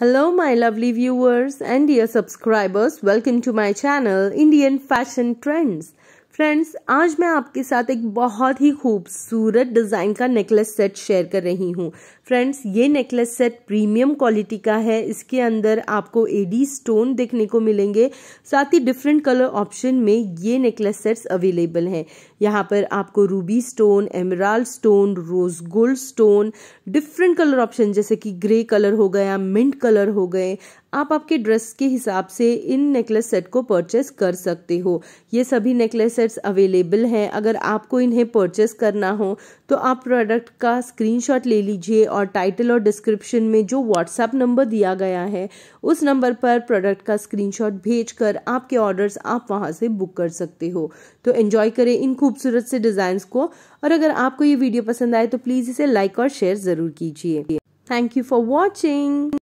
Hello my lovely viewers and dear subscribers welcome to my channel Indian Fashion Trends. Friends आज मैं आपके साथ एक बहुत ही खूबसूरत डिज़ाइन का नेकलेस सेट शेयर कर रही हूँ फ्रेंड्स ये नेकलेस सेट प्रीमियम क्वालिटी का है इसके अंदर आपको एडी स्टोन देखने को मिलेंगे साथ ही डिफरेंट कलर ऑप्शन में ये नेकलेस सेट्स अवेलेबल हैं यहाँ पर आपको ruby stone emerald stone rose gold stone different colour option जैसे कि ग्रे कलर हो गया मिंट कलर हो गए आप आपके ड्रेस के हिसाब से इन नेकलेस सेट को परचेस कर सकते हो ये सभी नेकलेस सेट्स अवेलेबल हैं अगर आपको इन्हें परचेस करना हो तो आप प्रोडक्ट का स्क्रीनशॉट ले लीजिए और टाइटल और डिस्क्रिप्शन में जो व्हाट्सएप नंबर दिया गया है उस नंबर पर प्रोडक्ट का स्क्रीनशॉट भेजकर आपके ऑर्डर्स आप वहाँ से बुक कर सकते हो तो एंजॉय करें इन खूबसूरत से डिज़ाइंस को और अगर आपको ये वीडियो पसंद आए तो प्लीज़ इसे लाइक और शेयर ज़रूर कीजिए थैंक यू फॉर वॉचिंग